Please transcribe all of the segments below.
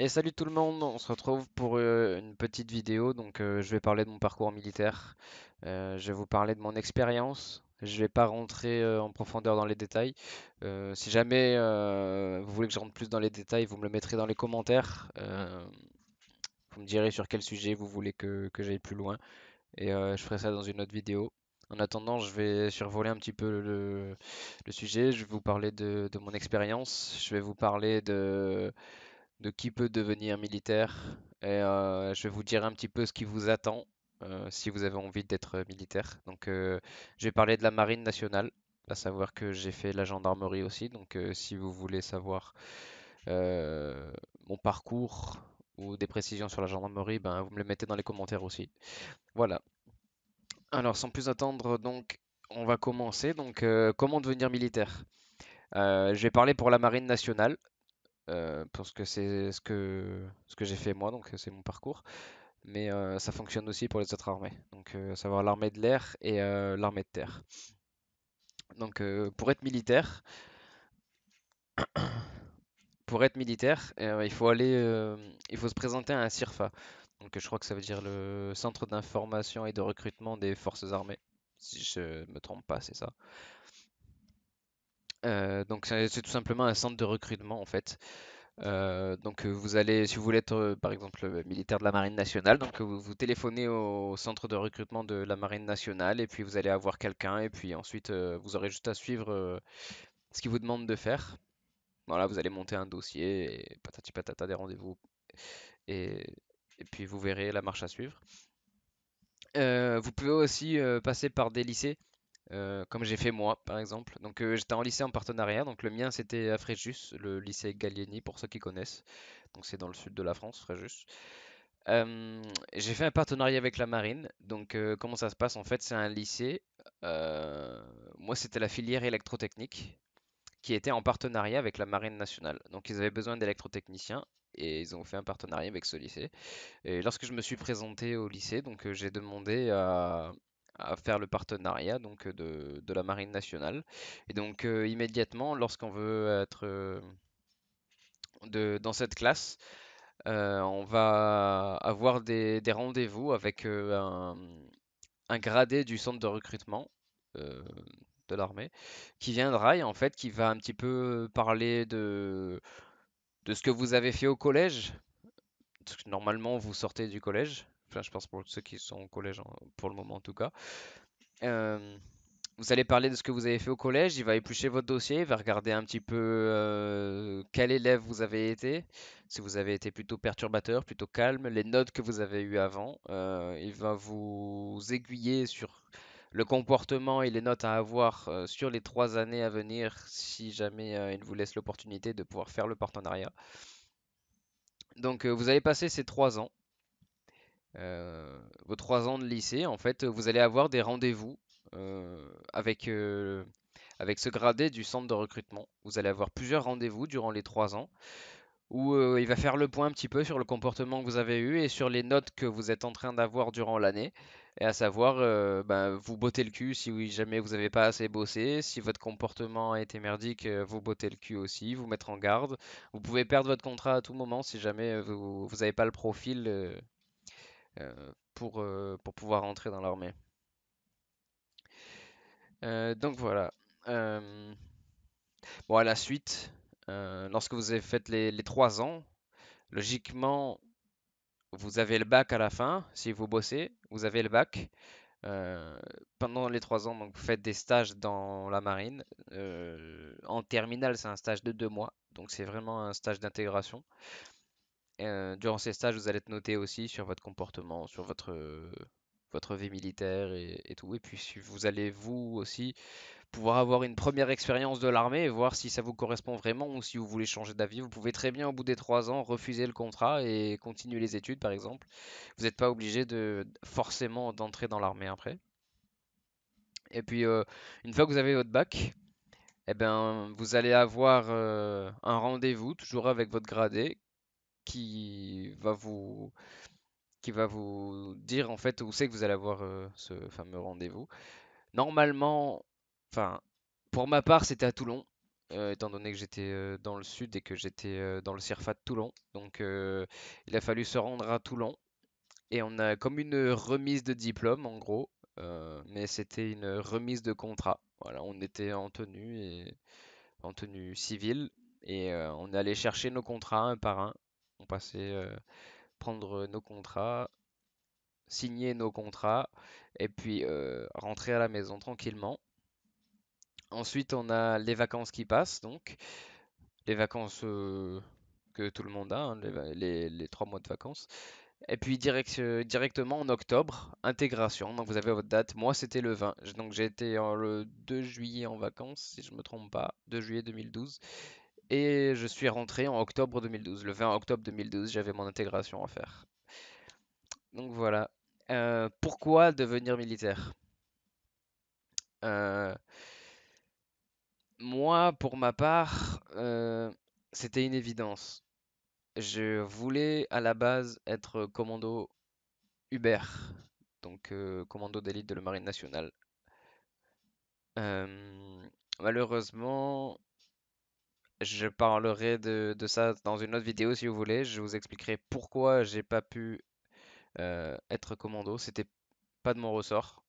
Et salut tout le monde, on se retrouve pour euh, une petite vidéo, donc euh, je vais parler de mon parcours militaire, euh, je vais vous parler de mon expérience, je ne vais pas rentrer en profondeur dans les détails. si jamais vous voulez que je rentre plus dans les détails, vous me le mettrez dans les commentaires, vous me direz sur quel sujet vous voulez que, j'aille plus loin, et je ferai ça dans une autre vidéo. En attendant, je vais survoler un petit peu le, sujet, je vais vous parler de mon expérience, je vais vous parler de de qui peut devenir militaire. Et euh, je vais vous dire un petit peu ce qui vous attend euh, si vous avez envie d'être euh, militaire. Donc, j'ai parlé de la marine nationale, à savoir que j'ai fait la gendarmerie aussi. Donc, si vous voulez savoir mon parcours ou des précisions sur la gendarmerie, ben, vous me les mettez dans les commentaires aussi. Voilà. Alors, sans plus attendre, donc, on va commencer. Donc, comment devenir militaire J'ai je vais parler pour la Marine nationale. Euh, pour parce que c'est ce que, ce que j'ai fait moi, donc c'est mon parcours. Mais euh, ça fonctionne aussi pour les autres armées, donc euh, savoir l'armée de l'air et l'armée de terre. Donc pour être militaire, pour être militaire, il faut aller, il faut se présenter à un CIRFA. Donc je crois que ça veut dire le Centre d'information et de recrutement des forces armées, si je me trompe pas, c'est ça. Euh, donc c'est tout simplement un centre de recrutement en fait. Euh, donc euh, vous allez, si vous voulez être par exemple militaire de la Marine nationale, donc vous, téléphonez au centre de recrutement de la Marine nationale et puis vous allez avoir quelqu'un et puis ensuite vous aurez juste à suivre ce qu'il vous demande de faire. Voilà, vous allez monter un dossier et patati patata des rendez-vous et, puis vous verrez la marche à suivre. vous pouvez aussi passer par des lycées. Euh, comme j'ai fait moi, par exemple. Donc, euh, j'étais en lycée en partenariat. Donc, le mien, c'était à Fréjus, le lycée Gallieni, pour ceux qui connaissent. Donc, c'est dans le sud de la France, Fréjus. Euh, j'ai fait un partenariat avec la marine. Donc, comment ça se passe En fait, c'est un lycée. moi, c'était la filière électrotechnique qui était en partenariat avec la marine nationale. Donc, ils avaient besoin d'électrotechniciens et ils ont fait un partenariat avec ce lycée. Et lorsque je me suis présenté au lycée, donc j'ai demandé à, à faire le partenariat donc euh, de, de la marine nationale. Et donc euh, immédiatement, lorsqu'on veut être euh, de, dans cette classe, on va avoir des, des rendez-vous avec un, un, gradé du centre de recrutement de l'armée qui viendra et en fait qui va un petit peu parler de, de ce que vous avez fait au collège. normalement, vous sortez du collège je pense pour ceux qui sont au collège pour le moment en tout cas. Euh, vous allez parler de ce que vous avez fait au collège, il va éplucher votre dossier, il va regarder un petit peu euh, quel élève vous avez été, si vous avez été plutôt perturbateur, plutôt calme, les notes que vous avez eues avant. Euh, il va vous aiguiller sur le comportement et les notes à avoir sur les trois années à venir si jamais il vous laisse l'opportunité de pouvoir faire le partenariat. Donc vous allez passer ces trois ans euh, vos trois ans de lycée, en fait, vous allez avoir des rendez-vous euh, avec, euh, avec ce gradé du centre de recrutement. Vous allez avoir plusieurs rendez-vous durant les trois ans où il va faire le point un petit peu sur le comportement que vous avez eu et sur les notes que vous êtes en train d'avoir durant l'année, et à savoir ben, vous botter le cul si jamais vous n'avez pas assez bossé, si votre comportement a été merdique, vous botter le cul aussi, vous mettre en garde. Vous pouvez perdre votre contrat à tout moment si jamais vous n'avez pas le profil euh, pour, euh, pour pouvoir entrer dans l'armée. Euh, donc voilà. Bon, à la suite, lorsque vous avez fait les, trois ans, logiquement, vous avez le bac à la fin, si vous bossez, vous avez le bac. pendant les trois ans, donc, vous faites des stages dans la marine. en terminale, c'est un stage de deux mois, donc c'est vraiment un stage d'intégration. Euh, durant ces stages, vous allez être noté aussi sur votre comportement, sur votre, euh, votre vie militaire et, tout. Et puis vous allez vous aussi pouvoir avoir une première expérience de l'armée et voir si ça vous correspond vraiment ou si vous voulez changer d'avis. Vous pouvez très bien au bout des trois ans refuser le contrat et continuer les études par exemple. Vous n'êtes pas obligé de forcément d'entrer dans l'armée après. Et puis euh, une fois que vous avez votre bac, eh ben, vous allez avoir un rendez-vous toujours avec votre gradé qui va vous qui va vous dire en fait où c'est que vous allez avoir euh, ce fameux rendez-vous. Normalement, enfin, pour ma part, c'était à Toulon, euh, étant donné que j'étais euh, dans le sud et que j'étais dans le CIRFA de Toulon. Donc, il a fallu se rendre à Toulon et on a comme une remise de diplôme en gros, mais c'était une remise de contrat. Voilà, on était en tenue et en tenue civile et on allait chercher nos contrats un par un on passait euh, prendre nos contrats, signer nos contrats, et puis euh, rentrer à la maison tranquillement. Ensuite, on a les vacances qui passent, donc les vacances euh, que tout le monde a, hein, les, trois mois de vacances. Et puis directement en octobre, intégration. Donc vous avez votre date. Moi, c'était le 20. Donc j'ai été le 2 juillet en vacances, si je ne me trompe pas, 2 juillet 2012. Et je suis rentré en octobre 2012. Le 20 octobre 2012, j'avais mon intégration à faire. Donc voilà. Euh, pourquoi devenir militaire euh, Moi, pour ma part, euh, c'était une évidence. Je voulais à la base être commando Uber, donc commando d'élite de la Marine nationale. malheureusement, je parlerai de, ça dans une autre vidéo si vous voulez. Je vous expliquerai pourquoi j'ai pas pu euh, être commando. C'était pas de mon ressort.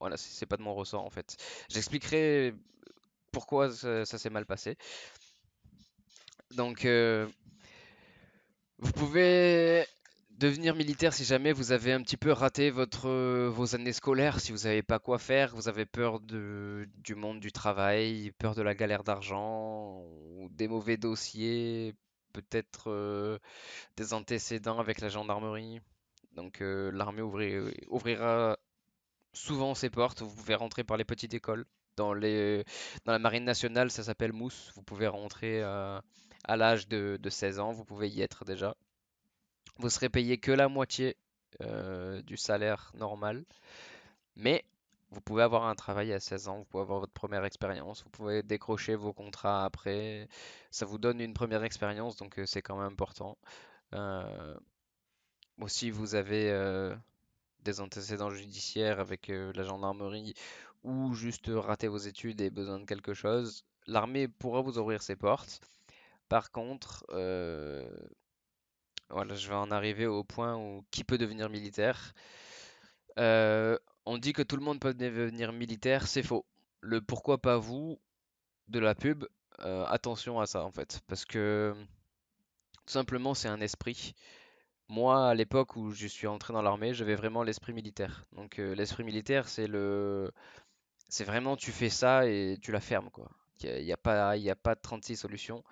Voilà, c'est pas de mon ressort en fait. J'expliquerai pourquoi ça, s'est mal passé. Donc, euh, vous pouvez devenir militaire si jamais vous avez un petit peu raté votre, euh, vos années scolaires, si vous n'avez pas quoi faire, vous avez peur de, du monde du travail, peur de la galère d'argent, ou des mauvais dossiers, peut-être euh, des antécédents avec la gendarmerie. Donc euh, l'armée ouvrira souvent ses portes, vous pouvez rentrer par les petites écoles. Dans, la marine nationale, ça s'appelle mousse, vous pouvez rentrer à, l'âge de 16 ans, vous pouvez y être déjà vous serez payé que la moitié euh, du salaire normal. Mais vous pouvez avoir un travail à 16 ans, vous pouvez avoir votre première expérience, vous pouvez décrocher vos contrats après. Ça vous donne une première expérience, donc euh, c'est quand même important. Euh, aussi, vous avez euh, des antécédents judiciaires avec la gendarmerie ou juste raté vos études et besoin de quelque chose. L'armée pourra vous ouvrir ses portes. Par contre, voilà, je vais en arriver au point où qui peut devenir militaire. Euh, on dit que tout le monde peut devenir militaire, c'est faux. Le pourquoi pas vous de la pub, euh, attention à ça en fait, parce que tout simplement c'est un esprit. Moi, à l'époque où je suis entré dans l'armée, j'avais vraiment l'esprit militaire. Donc euh, l'esprit militaire, c'est le, c'est vraiment tu fais ça et tu la fermes quoi. Il n'y a, pas, il a pas 36 solutions.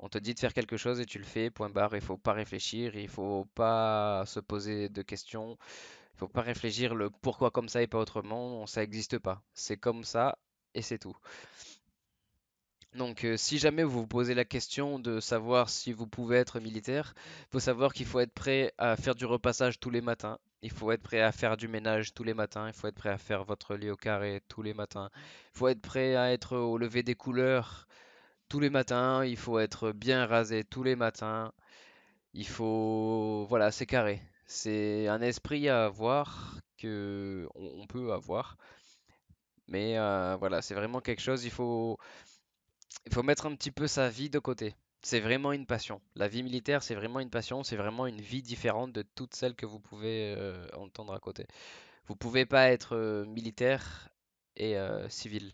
On te dit de faire quelque chose et tu le fais, point barre. Il faut pas réfléchir, il faut pas se poser de questions, il faut pas réfléchir le pourquoi comme ça et pas autrement. Ça n'existe pas. C'est comme ça et c'est tout. Donc, euh, si jamais vous vous posez la question de savoir si vous pouvez être militaire, il faut savoir qu'il faut être prêt à faire du repassage tous les matins, il faut être prêt à faire du ménage tous les matins, il faut être prêt à faire votre lit au carré tous les matins, il faut être prêt à être au lever des couleurs tous les matins, il faut être bien rasé tous les matins. Il faut voilà, c'est carré. C'est un esprit à avoir que on peut avoir. Mais euh, voilà, c'est vraiment quelque chose, il faut il faut mettre un petit peu sa vie de côté. C'est vraiment une passion. La vie militaire, c'est vraiment une passion, c'est vraiment une vie différente de toutes celles que vous pouvez euh, entendre à côté. Vous pouvez pas être euh, militaire et civil.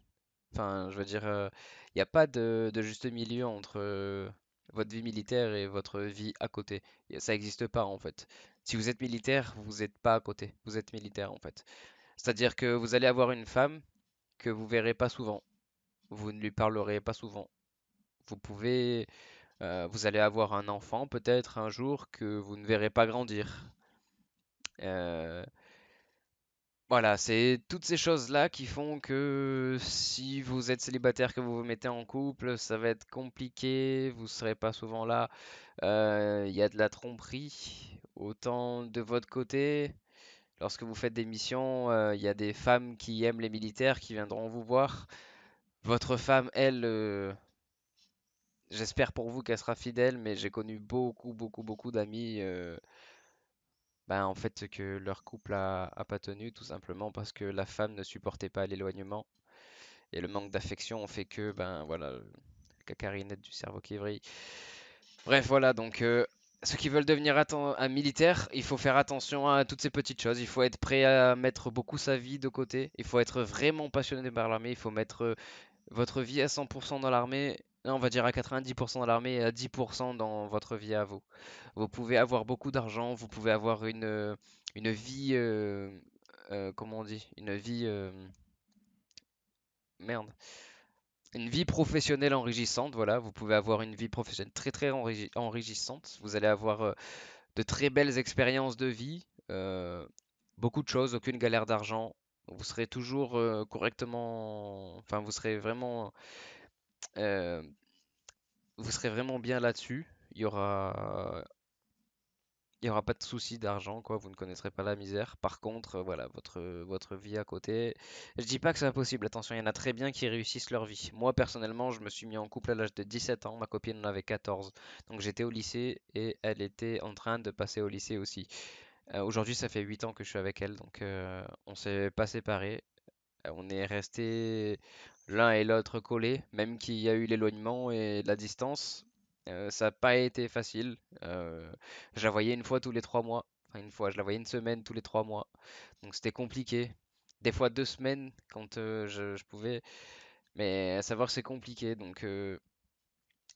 Enfin, je veux dire, euh, il n'y a pas de, juste milieu entre euh, votre vie militaire et votre vie à côté. Ça n'existe pas en fait. Si vous êtes militaire, vous n'êtes pas à côté. Vous êtes militaire en fait. C'est-à-dire que vous allez avoir une femme que vous verrez pas souvent. Vous ne lui parlerez pas souvent. Vous pouvez, euh, vous allez avoir un enfant peut-être un jour que vous ne verrez pas grandir. Euh, voilà, c'est toutes ces choses-là qui font que si vous êtes célibataire, que vous vous mettez en couple, ça va être compliqué, vous ne serez pas souvent là. Euh, il y a de la tromperie, autant de votre côté. Lorsque vous faites des missions, euh, il y a des femmes qui aiment les militaires qui viendront vous voir. Votre femme, elle, euh, j'espère pour vous qu'elle sera fidèle, mais j'ai connu beaucoup, beaucoup, beaucoup d'amis. Bah, en fait, que leur couple a, pas tenu, tout simplement parce que la femme ne supportait pas l'éloignement et le manque d'affection ont fait que, ben voilà, cacarinette du cerveau qui vrille. Bref, voilà, donc euh, ceux qui veulent devenir un militaire, il faut faire attention à toutes ces petites choses. Il faut être prêt à mettre beaucoup sa vie de côté. Il faut être vraiment passionné par l'armée. Il faut mettre euh, votre vie à 100% dans l'armée on va dire à 90% dans l'armée et à 10% dans votre vie à vous. Vous pouvez avoir beaucoup d'argent, vous pouvez avoir une, euh, une vie. Euh, euh, comment on dit Une vie. merde. Une vie professionnelle enrichissante, voilà. Vous pouvez avoir une vie professionnelle très très enrichissante. Vous allez avoir de très belles expériences de vie. beaucoup de choses, aucune galère d'argent. Vous serez toujours correctement. Enfin, vous serez vraiment euh, vous serez vraiment bien là-dessus. Il y aura il n'y aura pas de souci d'argent, quoi. Vous ne connaîtrez pas la misère. Par contre, euh, voilà, votre, votre vie à côté. Je dis pas que c'est impossible. Attention, il y en a très bien qui réussissent leur vie. Moi, personnellement, je me suis mis en couple à l'âge de 17 ans. Ma copine en avait 14. Donc, j'étais au lycée et elle était en train de passer au lycée aussi. Euh, aujourd'hui, ça fait 8 ans que je suis avec elle. Donc, on s'est pas séparés. On est resté, l'un et l'autre collés, même qu'il y a eu l'éloignement et la distance. Euh, ça n'a pas été facile. Euh, je la voyais une fois tous les trois mois. Enfin, une fois, je la voyais une semaine tous les trois mois. Donc c'était compliqué. Des fois deux semaines quand euh, je, pouvais. Mais à savoir, c'est compliqué. Donc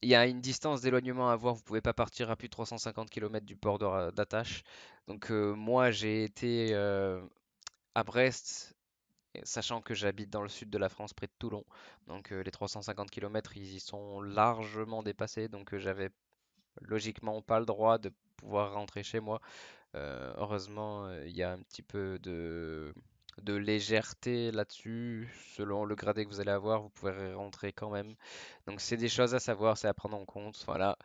il y a une distance d'éloignement à voir Vous pouvez pas partir à plus de 350 km du port d'attache. Donc moi, j'ai été à Brest sachant que j'habite dans le sud de la France, près de Toulon. Donc euh, les 350 km, ils y sont largement dépassés. Donc euh, j'avais logiquement pas le droit de pouvoir rentrer chez moi. Euh, heureusement, il y a un petit peu de, de légèreté là-dessus. Selon le gradé que vous allez avoir, vous pouvez rentrer quand même. Donc c'est des choses à savoir, c'est à prendre en compte. Voilà,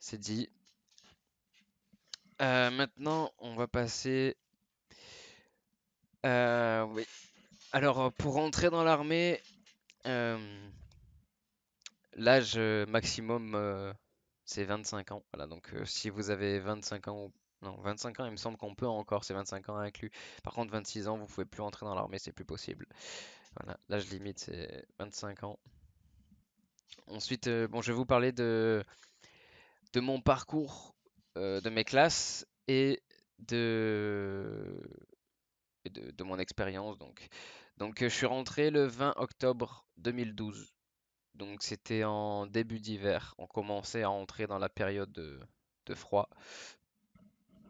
c'est dit. maintenant, on va passer euh, oui, alors, euh, pour entrer dans l'armée, euh, l'âge euh, maximum, c'est 25 ans. Voilà, donc, si vous avez 25 ans ou non, 25 ans, il me semble qu'on peut encore, c'est 25 ans inclus. Par contre, 26 ans, vous pouvez plus entrer dans l'armée, c'est plus possible. Voilà, l'âge limite, c'est 25 ans. Ensuite, bon, je vais vous parler de de mon parcours, de mes classes et de de, mon expérience. Donc. donc, euh, je suis rentré le 20 octobre 2012. Donc, c'était en début d'hiver. On commençait à entrer dans la période de, froid.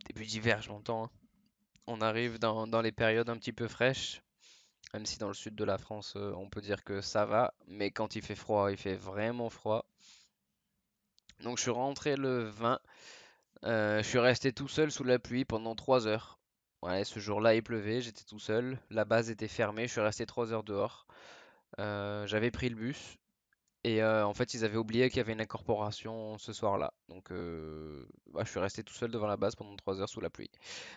Début d'hiver, je hein. On arrive dans, dans les périodes un petit peu fraîches. Même si dans le sud de la France, euh, on peut dire que ça va. Mais quand il fait froid, il fait vraiment froid. Donc je suis rentré le 20. Euh, je suis resté tout seul sous la pluie pendant 3 heures. Ouais, ce jour-là, il pleuvait, j'étais tout seul. La base était fermée, je suis resté 3 heures dehors. Euh, j'avais pris le bus. Et euh, en fait, ils avaient oublié qu'il y avait une incorporation ce soir-là. Donc, euh, bah, je suis resté tout seul devant la base pendant 3 heures sous la pluie.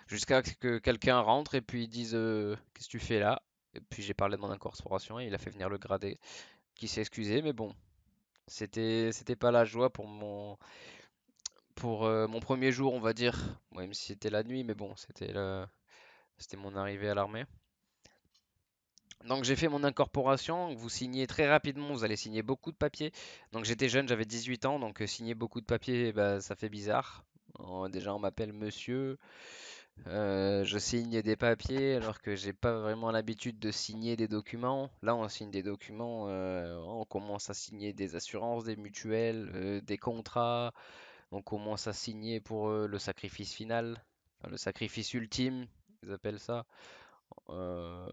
Jusqu'à ce que quelqu'un rentre et puis dise Qu'est-ce que tu fais là Et puis j'ai parlé de mon incorporation et il a fait venir le gradé qui s'est excusé. Mais bon, c'était c'était pas la joie pour mon pour euh, mon premier jour, on va dire, même si c'était la nuit, mais bon, c'était c'était mon arrivée à l'armée. Donc j'ai fait mon incorporation, vous signez très rapidement, vous allez signer beaucoup de papiers. Donc j'étais jeune, j'avais 18 ans, donc euh, signer beaucoup de papiers, eh ben, ça fait bizarre. Oh, déjà on m'appelle monsieur, euh, je signe des papiers alors que j'ai pas vraiment l'habitude de signer des documents. Là, on signe des documents, on commence à signer des assurances, des mutuelles, des contrats, on commence à signer pour eux le sacrifice final, le sacrifice ultime, ils appellent ça, euh,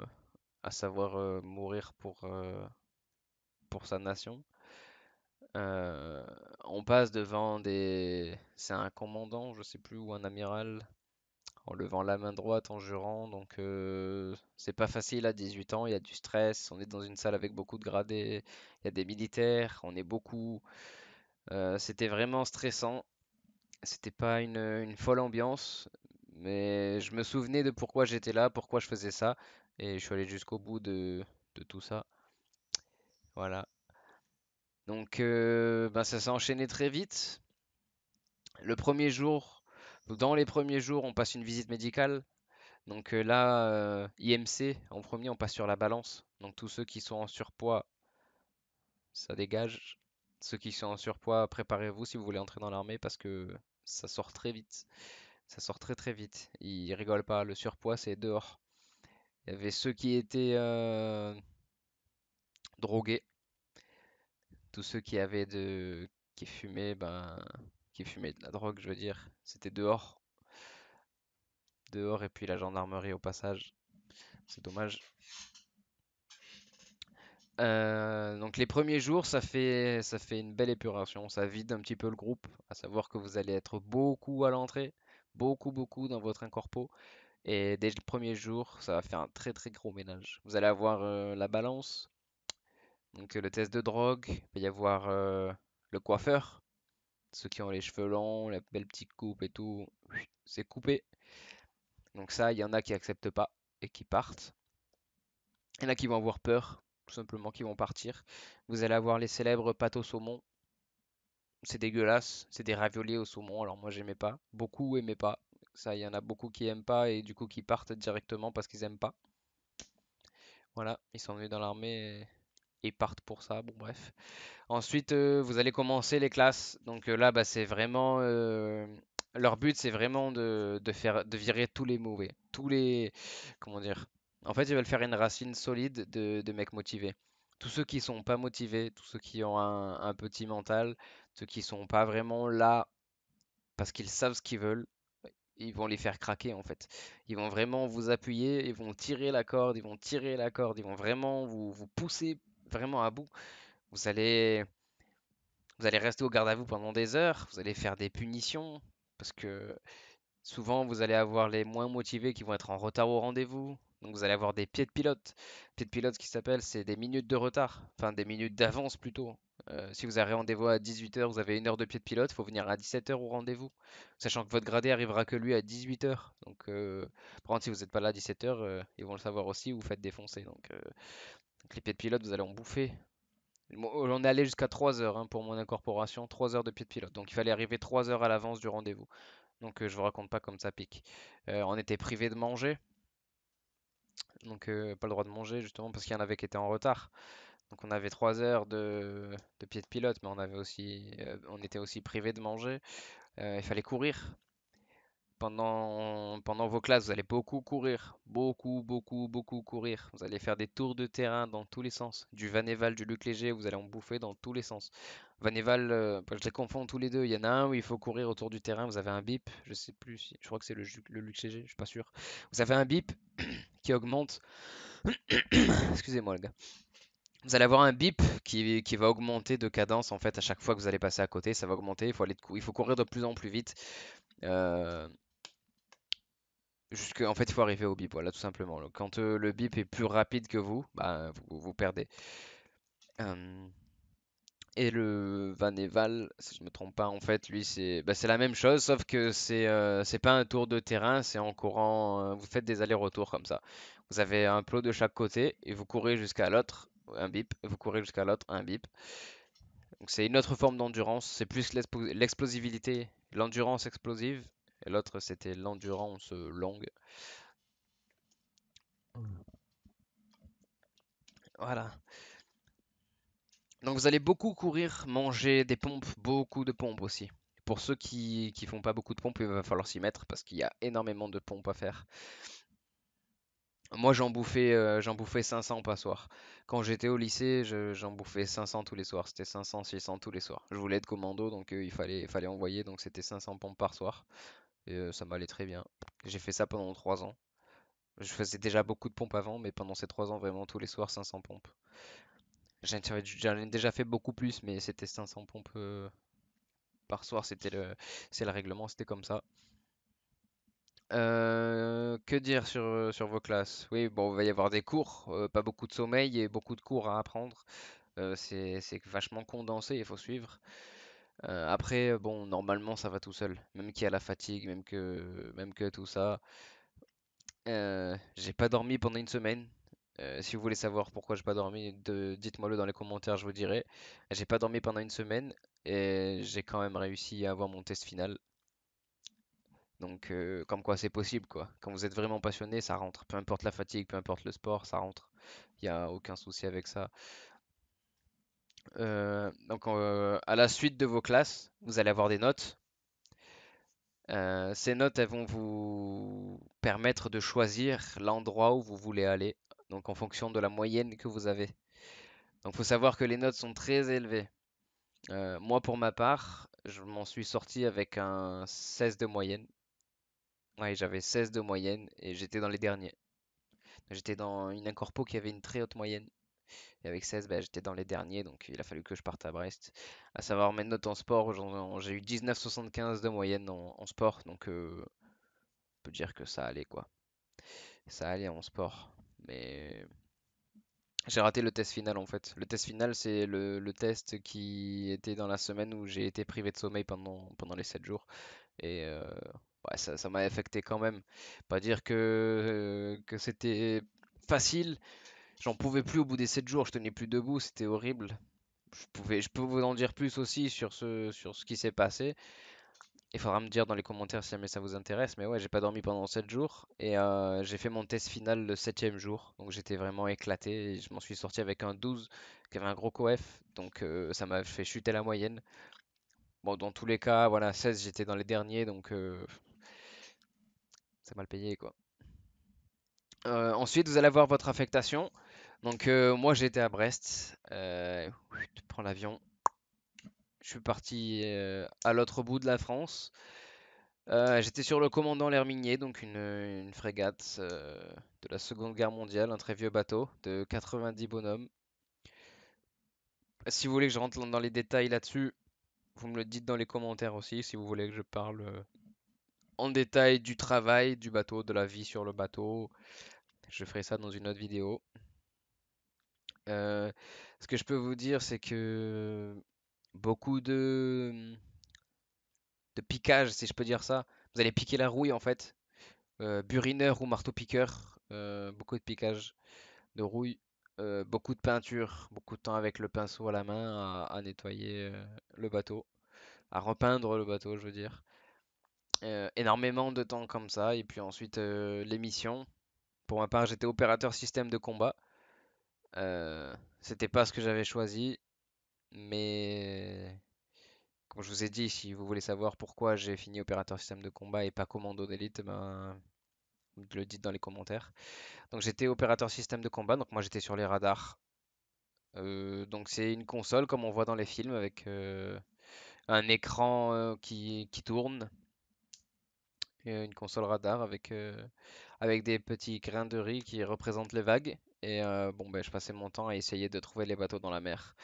à savoir euh, mourir pour, euh, pour sa nation. on passe devant des... C'est un commandant, je sais plus, ou un amiral, en levant la main droite, en jurant. Donc c'est pas facile à 18 ans, il y a du stress, on est dans une salle avec beaucoup de gradés, il y a des militaires, on est beaucoup. Euh, c'était vraiment stressant. C'était pas une, folle ambiance, mais je me souvenais de pourquoi j'étais là, pourquoi je faisais ça, et je suis allé jusqu'au bout de, tout ça. Voilà. Donc, euh, ben, ça s'est enchaîné très vite. Le premier jour, dans les premiers jours, on passe une visite médicale. Donc euh, là, IMC, en premier, on passe sur la balance. Donc tous ceux qui sont en surpoids, ça dégage. Ceux qui sont en surpoids, préparez-vous si vous voulez entrer dans l'armée parce que ça sort très vite. Ça sort très très vite. Ils rigolent pas. Le surpoids, c'est dehors. Il y avait ceux qui étaient euh, drogués. Tous ceux qui avaient de. qui fumaient, ben. qui fumaient de la drogue, je veux dire. C'était dehors. Dehors et puis la gendarmerie au passage. C'est dommage. Euh, donc les premiers jours, ça fait, ça fait une belle épuration, ça vide un petit peu le groupe, à savoir que vous allez être beaucoup à l'entrée, beaucoup, beaucoup dans votre incorpo. Et dès le premier jour, ça va faire un très très gros ménage. Vous allez avoir euh, la balance, donc euh, le test de drogue, il va y avoir le coiffeur, ceux qui ont les cheveux longs, la belle petite coupe et tout, c'est coupé. Donc ça, il y en a qui acceptent pas et qui partent. Il y en a qui vont avoir peur tout simplement, qui vont partir. Vous allez avoir les célèbres pâtes au saumon. C'est dégueulasse, c'est des raviolis au saumon. Alors moi, j'aimais pas. Beaucoup aimaient pas. Ça, il y en a beaucoup qui aiment pas et du coup qui partent directement parce qu'ils aiment pas. Voilà, ils sont venus dans l'armée et, partent pour ça. Bon, bref. Ensuite, euh, vous allez commencer les classes. Donc euh, là, bah, c'est vraiment. Euh, leur but, c'est vraiment de, de, faire, de virer tous les mauvais. Tous les. Comment dire en fait, ils veulent faire une racine solide de, mecs motivés. Tous ceux qui sont pas motivés, tous ceux qui ont un, petit mental, ceux qui sont pas vraiment là parce qu'ils savent ce qu'ils veulent, ils vont les faire craquer en fait. Ils vont vraiment vous appuyer, ils vont tirer la corde, ils vont tirer la corde, ils vont vraiment vous, vous pousser vraiment à bout. Vous allez, vous allez rester au garde à vous pendant des heures, vous allez faire des punitions, parce que souvent vous allez avoir les moins motivés qui vont être en retard au rendez-vous, donc vous allez avoir des pieds de pilote. Pieds de pilote ce qui s'appelle c'est des minutes de retard, enfin des minutes d'avance plutôt. Euh, si vous avez rendez-vous à 18h, vous avez une heure de pied de pilote, il faut venir à 17h au rendez-vous. Sachant que votre gradé arrivera que lui à 18h. Donc, euh, par contre, si vous n'êtes pas là à 17h, euh, ils vont le savoir aussi, vous, faites défoncer. Donc, les pieds de pilote, vous allez en bouffer. on est allé jusqu'à 3h hein, pour mon incorporation, 3 heures de pied de pilote. Donc il fallait arriver 3 heures à l'avance du rendez-vous. Donc je vous raconte pas comme ça pique. on était privé de manger. Donc pas le droit de manger justement parce qu'il y en avait qui étaient en retard. Donc on avait 3 heures de, de pied de pilote, mais on, avait aussi, on était aussi privé de manger. il fallait courir pendant, pendant vos classes, vous allez beaucoup courir, beaucoup, beaucoup, beaucoup courir. Vous allez faire des tours de terrain dans tous les sens. Du Vanéval, du Luc Léger, vous allez en bouffer dans tous les sens. Vanéval, euh, je les confonds tous les deux. Il y en a un où il faut courir autour du terrain, vous avez un bip, je sais plus, je crois que c'est le, Luc Léger, je suis pas sûr. Vous avez un bip qui augmente. Excusez-moi le gars vous allez avoir un bip qui, va augmenter de cadence en fait à chaque fois que vous allez passer à côté, ça va augmenter, il faut, aller de il faut courir de plus en plus vite. Euh, Jusque, en fait, il faut arriver au bip, voilà, tout simplement. Quand euh, le bip est plus rapide que vous, bah, vous, perdez. et le Eval, si je ne me trompe pas, en fait, lui, c'est bah, c'est la même chose, sauf que c'est euh, pas un tour de terrain, c'est en courant. Euh, vous faites des allers-retours comme ça. Vous avez un plot de chaque côté et vous courez jusqu'à l'autre, un bip, vous courez jusqu'à l'autre, un bip. Donc c'est une autre forme d'endurance, c'est plus l'explosivité, l'endurance explosive et l'autre, c'était l'endurance euh, longue. Mmh. Voilà. Donc vous allez beaucoup courir, manger des pompes, beaucoup de pompes aussi. Pour ceux qui ne font pas beaucoup de pompes, il va falloir s'y mettre parce qu'il y a énormément de pompes à faire. Moi, j'en bouffais, 500 euh, par soir. Quand j'étais au lycée, j'en bouffais 500 tous les soirs. C'était 500, 600 tous les soirs. Je voulais être commando, donc euh, il fallait, fallait envoyer, donc c'était 500 pompes par soir. Et ça m'allait très bien. J'ai fait ça pendant 3 ans. Je faisais déjà beaucoup de pompes avant, mais pendant ces 3 ans, vraiment, tous les soirs, 500 pompes. J'en ai déjà fait beaucoup plus, mais c'était 500 pompes par soir. C'était le, le règlement, c'était comme ça. que dire sur, vos classes? Oui, bon, il va y avoir des cours, pas beaucoup de sommeil et beaucoup de cours à apprendre. c'est vachement condensé, il faut suivre. Euh, après, euh, bon, normalement, ça va tout seul. Même qu'il y a la fatigue, même que même que tout ça. Euh, j'ai pas dormi pendant une semaine. si vous voulez savoir pourquoi j'ai pas dormi, dites-moi le dans les commentaires, je vous dirai. J'ai pas dormi pendant une semaine et j'ai quand même réussi à avoir mon test final. Donc comme quoi c'est possible, quoi. Quand vous êtes vraiment passionné, ça rentre. Peu importe la fatigue, peu importe le sport, ça rentre. Il y a aucun souci avec ça. Euh, donc, euh, à la suite de vos classes, vous allez avoir des notes. Euh, ces notes, elles vont vous permettre de choisir l'endroit où vous voulez aller, donc en fonction de la moyenne que vous avez. Donc, faut savoir que les notes sont très élevées. moi, pour ma part, je m'en suis sorti avec un 16 de moyenne. Oui, j'avais 16 de moyenne et j'étais dans les derniers. J'étais dans une incorpo qui avait une très haute moyenne. Et avec 16, bah, j'étais dans les derniers, donc il a fallu que je parte à Brest. À savoir, mes notes en sport, j'ai eu 19,75 de moyenne en, sport, donc euh, on peut dire que ça allait quoi. Ça allait en sport, mais j'ai raté le test final en fait. Le test final, c'est le, test qui était dans la semaine où j'ai été privé de sommeil pendant, les 7 jours. Et euh, ça, m'a affecté quand même. Pas dire que c'était facile, J'en pouvais plus au bout des 7 jours, je tenais plus debout, c'était horrible. Je, pouvais, je peux vous en dire plus aussi sur ce, sur ce qui s'est passé. Il faudra me dire dans les commentaires si jamais ça vous intéresse. Mais ouais, j'ai pas dormi pendant 7 jours. Et euh, j'ai fait mon test final le 7 jour. Donc j'étais vraiment éclaté. je m'en suis sorti avec un 12 qui avait un gros coef. Donc euh, ça m'a fait chuter la moyenne. Bon, dans tous les cas, voilà, 16, j'étais dans les derniers. Donc ça m'a le payé quoi. Euh, ensuite, vous allez avoir votre affectation. Donc moi j'étais à Brest, je prends l'avion, je suis parti à l'autre bout de la France. j'étais sur le commandant l'Herminier, donc une frégate de la Seconde Guerre mondiale, un très vieux bateau de 90 bonhommes. Si vous voulez que je rentre dans les détails là-dessus, vous me le dites dans les commentaires aussi, si vous voulez que je parle en détail du travail du bateau, de la vie sur le bateau. Je ferai ça dans une autre vidéo ce que je peux vous dire, c'est que mmh, beaucoup de, mmh, de piquage, si je peux dire ça. Vous allez piquer la rouille en fait, burineur ou marteau-piqueur, beaucoup de piquage de rouille, beaucoup de peinture, beaucoup de temps avec le pinceau à la main à nettoyer, le bateau, à repeindre le bateau, je veux dire. énormément de temps comme ça et puis ensuite, les missions. Pour ma part, j'étais opérateur système de combat. Euh, c'était pas ce que j'avais choisi, mais comme je vous ai dit, si vous voulez savoir pourquoi j'ai fini opérateur système de combat et pas commando d'élite, ben, le dites dans les commentaires. Donc j'étais opérateur système de combat, donc moi j'étais sur les radars. Euh, donc c'est une console comme on voit dans les films avec euh, un écran qui, qui, tourne. Et une console radar avec, avec des petits grains de riz qui représentent les vagues. Et bon, ben, je passais mon temps à essayer de trouver les bateaux dans la mer.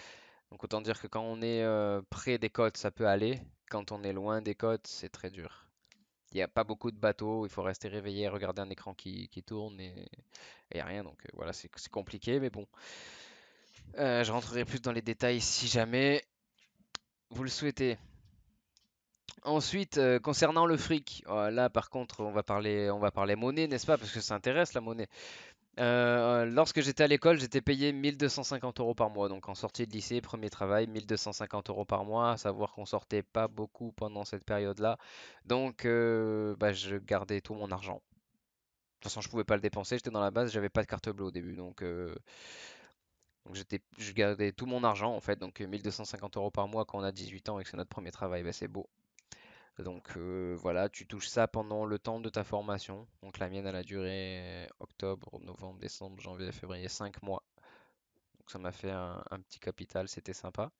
Donc autant dire que quand on est près des côtes, ça peut aller. Quand on est loin des côtes, c'est très dur. Il n'y a pas beaucoup de bateaux, il faut rester réveillé, regarder un écran qui, tourne et il rien. Donc voilà, c'est compliqué, mais bon. je rentrerai plus dans les détails si jamais vous le souhaitez. Ensuite, concernant le fric, oh, là par contre, on va parler, on va parler monnaie, n'est-ce pas Parce que ça intéresse la monnaie. Euh, lorsque j'étais à l'école, j'étais payé 1250 euros par mois. Donc en sortie de lycée, premier travail, 1250 euros par mois. À savoir qu'on sortait pas beaucoup pendant cette période-là. Donc euh, bah, je gardais tout mon argent. De toute façon, je pouvais pas le dépenser. J'étais dans la base, j'avais pas de carte bleue au début. Donc, euh, j'étais, je gardais tout mon argent en fait. Donc 1250 euros par mois quand on a 18 ans et que c'est notre premier travail, bah, c'est beau. Donc euh, voilà, tu touches ça pendant le temps de ta formation. Donc la mienne, elle a duré euh, octobre, novembre, décembre, janvier, février, 5 mois. Donc ça m'a fait un, petit capital, c'était sympa.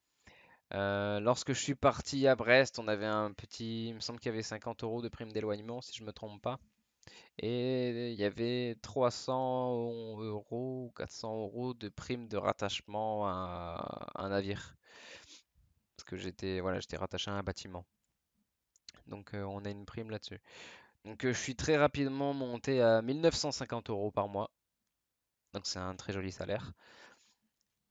Euh, lorsque je suis parti à Brest, on avait un petit, il me semble qu'il y avait 50 euros de prime d'éloignement, si je ne me trompe pas. Et il y avait 300 euros ou 400 euros de prime de rattachement à un navire. Parce que j'étais voilà, j'étais rattaché à un bâtiment. Donc euh, on a une prime là-dessus. Donc euh, je suis très rapidement monté à 1950 euros par mois. Donc c'est un très joli salaire.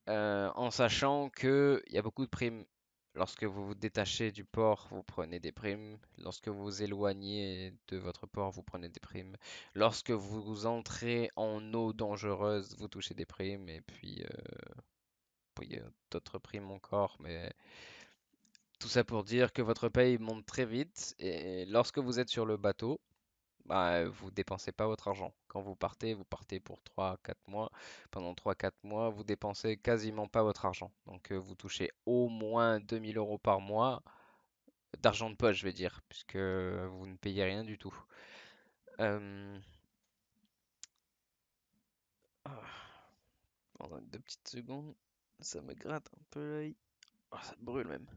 Euh, en sachant qu'il y a beaucoup de primes. Lorsque vous vous détachez du port, vous prenez des primes. Lorsque vous vous éloignez de votre port, vous prenez des primes. Lorsque vous entrez en eau dangereuse, vous touchez des primes. Et puis, y a d'autres primes encore. Mais tout ça pour dire que votre paye monte très vite et lorsque vous êtes sur le bateau, vous bah, vous dépensez pas votre argent. Quand vous partez, vous partez pour 3 4 mois. Pendant 3 4 mois, vous dépensez quasiment pas votre argent. Donc euh, vous touchez au moins 2000 euros par mois d'argent de poche, je vais dire, puisque vous ne payez rien du tout. Ah. Pendant deux petites secondes, ça me gratte un peu l'œil. Oh, ça brûle même.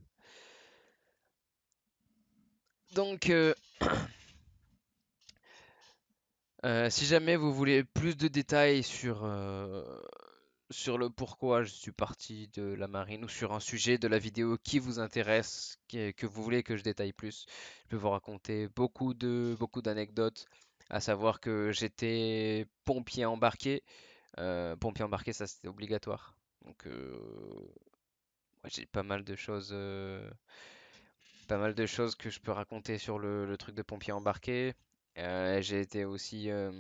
Donc, euh, euh, si jamais vous voulez plus de détails sur, euh, sur le pourquoi je suis parti de la marine ou sur un sujet de la vidéo qui vous intéresse, que, que vous voulez que je détaille plus, je peux vous raconter beaucoup de beaucoup d'anecdotes, à savoir que j'étais pompier embarqué. pompier embarqué, ça c'était obligatoire. Donc, j'ai pas mal de choses pas mal de choses que je peux raconter sur le, truc de pompier embarqué. Euh, j'ai été aussi. Euh,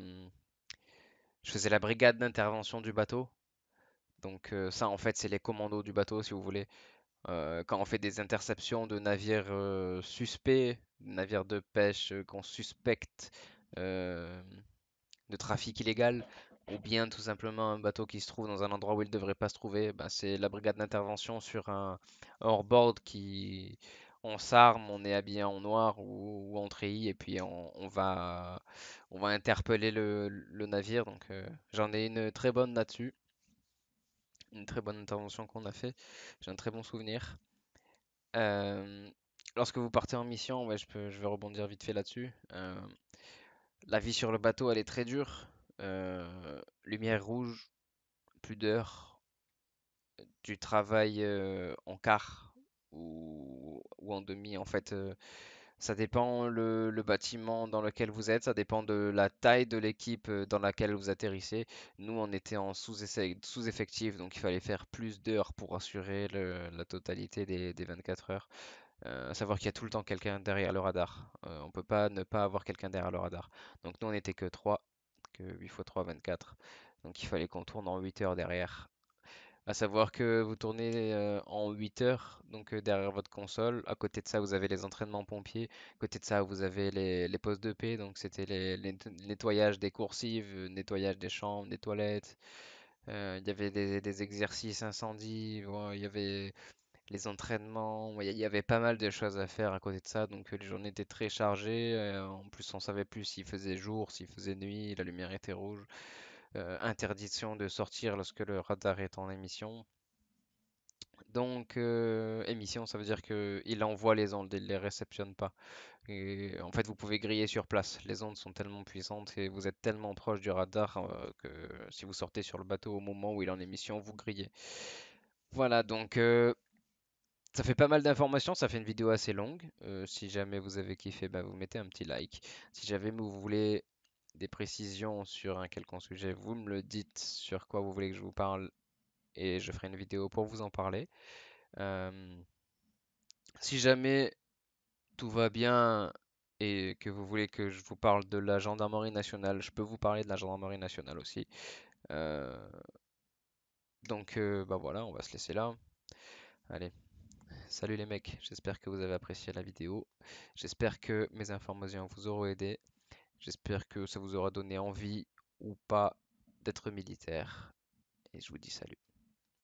je faisais la brigade d'intervention du bateau. Donc, euh, ça, en fait, c'est les commandos du bateau, si vous voulez. quand on fait des interceptions de navires suspects, navires de pêche qu'on suspecte de trafic illégal, ou bien tout simplement un bateau qui se trouve dans un endroit où il ne devrait pas se trouver, bah, c'est la brigade d'intervention sur un hors-board qui, on s'arme, on est habillé en noir ou, en treillis et puis on, va, on va interpeller le, navire. Donc euh, j'en ai une très bonne là-dessus, une très bonne intervention qu'on a fait. J'ai un très bon souvenir. Euh, lorsque vous partez en mission, ouais, je, peux, je vais rebondir vite fait là-dessus. Euh, la vie sur le bateau, elle est très dure. lumière rouge, pudeur, du travail en quart ou, ou en demi. En fait, euh, ça dépend le, bâtiment dans lequel vous êtes, ça dépend de la taille de l'équipe euh, dans laquelle vous atterrissez. Nous, on était en sous-effectif, donc il fallait faire plus d'heures pour assurer la totalité des, 24 heures. Euh, savoir qu'il y a tout le temps quelqu'un derrière le radar. on peut pas ne pas avoir quelqu'un derrière le radar. Donc nous, on n'était que 3, que 8 x 3, 24. Donc il fallait qu'on tourne en 8 heures derrière à savoir que vous tournez euh, en 8 heures, donc euh, derrière votre console. À côté de ça, vous avez les entraînements pompiers. À côté de ça, vous avez les, postes de paix. Donc, c'était les, nettoyages des coursives, euh, nettoyage des chambres, des toilettes. Il y avait des, exercices incendies. Il y avait les entraînements. Il y avait pas mal de choses à faire à côté de ça. Donc, les journées étaient très chargées. en plus, on savait plus s'il faisait jour, s'il faisait nuit. La lumière était rouge. Euh, interdiction de sortir lorsque le radar est en émission. Donc, euh, émission, ça veut dire qu'il envoie les ondes, il ne les réceptionne pas. en fait, vous pouvez griller sur place. Les ondes sont tellement puissantes et vous êtes tellement proche du radar euh, que si vous sortez sur le bateau au moment où il est en émission, vous grillez. Voilà, donc ça fait pas mal d'informations, ça fait une vidéo assez longue. si jamais vous avez kiffé, bah, vous mettez un petit like. Si jamais vous voulez des précisions sur un quelconque sujet, vous me le dites sur quoi vous voulez que je vous parle et je ferai une vidéo pour vous en parler. si jamais tout va bien et que vous voulez que je vous parle de la gendarmerie nationale, je peux vous parler de la gendarmerie nationale aussi. donc bah voilà, on va se laisser là. Allez. Salut les mecs, j'espère que vous avez apprécié la vidéo. J'espère que mes informations vous auront aidé. J'espère que ça vous aura donné envie ou pas d'être militaire. Et je vous dis salut.